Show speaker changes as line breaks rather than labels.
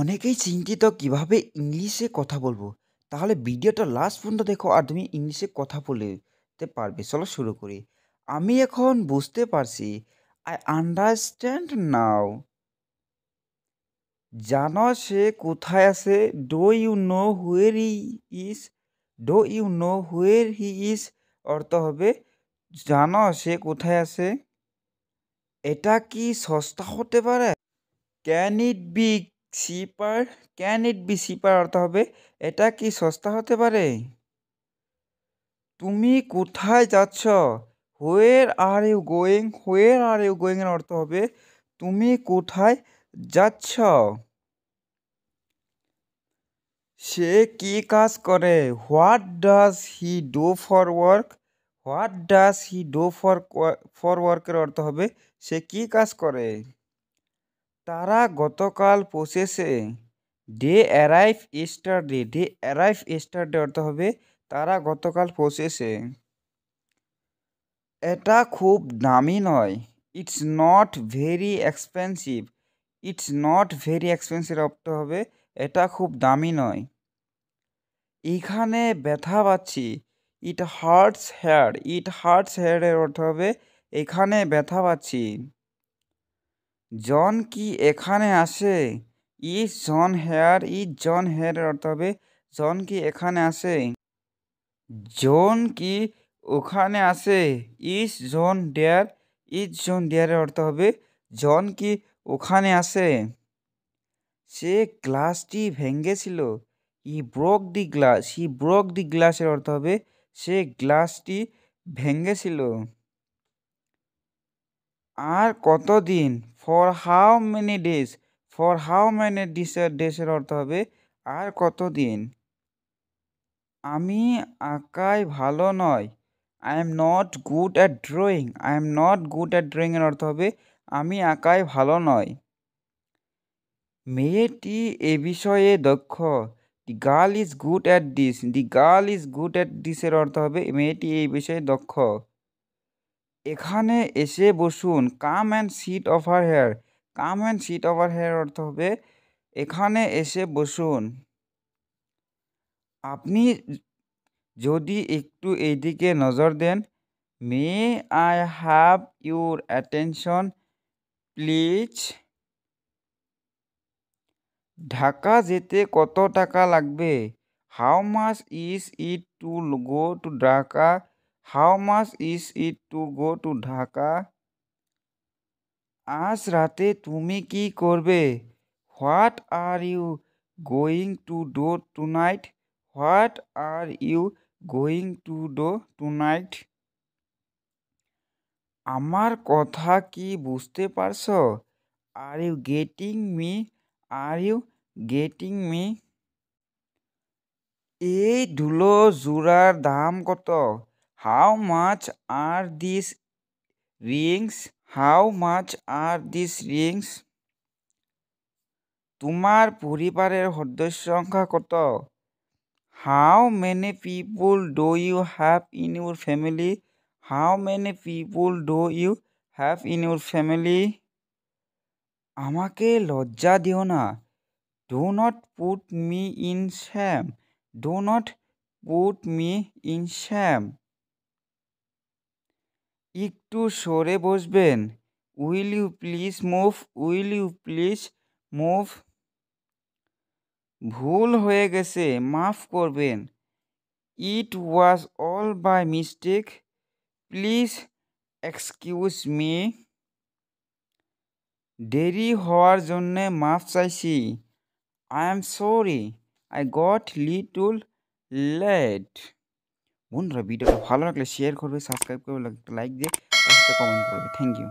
অনেকেই চিন্তিত কিভাবে ইংলিশে কথা বলবো তাহলে ভিডিওটা লাস্ট পর্যন্ত দেখো আর তুমি ইংলিশে কথা বলতে পারবে চলো শুরু করি আমি এখন বুঝতে পারছি আই আন্ডারস্ট্যান্ড নাও জানো সে কোথায় আছে do you know where he is do you know where he is অর্থ হবে জানো সে কোথায় আছে এটা কি সস্তা হতে পারে can it be cheaper can it be cheaper অর্থ হবে এটা কি সস্তা হতে পারে তুমি কোথায় যাচ্ছ where are you going where are you going এর অর্থ হবে তুমি কোথায় যাচ্ছ সে কি কাজ করে what does he do for work what does he do for for ওয়ার্কের অর্থ হবে সে কি কাজ করে তারা গতকাল পৌঁছেছে they arrive day they arrive day অর্থ হবে তারা গতকাল পৌঁছেছে এটা খুব দামি নয় it's not very expensive it's not very expensive অর্থ হবে এটা খুব দামি নয় এখানে ব্যথা পাচ্ছি it hurts here it hurts হেয়ারের অর্থ হবে এখানে ব্যথা পাচ্ছি জন কি এখানে আসে is John here is John here অর্থ হবে জন কি এখানে আসে জন কি ওখানে আসে is John there is John ডেয়ারের অর্থ হবে জন কি ওখানে আসে সে গ্লাসটি ভেঙ্গেছিল he broke the glass he broke the গ্লাসের অর্থ হবে সে গ্লাসটি ভেঙ্গেছিল আর কতদিন for how many days for how many ডিসের ডেসের অর্থ হবে আর কত দিন আমি আঁকায় ভালো নয় I am not good at drawing I am not good at ড্রয়িংয়ের অর্থ হবে আমি আঁকায় ভালো নয় মেয়েটি এ বিষয়ে দক্ষ the girl is good at this the girl is good at দিসের অর্থ হবে মেয়েটি এই বিষয়ে দক্ষ এখানে এসে বসুন come and sit over here come and sit over here অর্থ হবে এখানে এসে বসুন আপনি যদি একটু এইদিকে নজর দেন may I have your attention please Dhaka যেতে কত টাকা লাগবে how much is it to go to Dhaka how much is it to go to Dhaka আজ রাতে তুমি কি করবে what are you going to do tonight what are you going to do tonight আমার কথা কি বুঝতে পারছ are you getting me are you getting me এই ধুলো জোড়ার দাম কত how much are these rings how much are these rings তোমার পরিবারের সদস্য সংখ্যা কত how many people do you have in your family how many people do you have in your family আমাকে লজ্জা দিও না do not put me in shame do not put me in shame একটু সরে বসবেন will you please move will you please move ভুল হয়ে গেছে মাফ করবেন it was all by mistake please excuse me দেরি হওয়ার জন্যে মাফ চাইছি I am sorry I got little late মন রবি দেখো ভালো লাগলে শেয়ার করবে সাবস্ক্রাইব করবে লাইক দিয়ে কমেন্ট করবে थैंक यू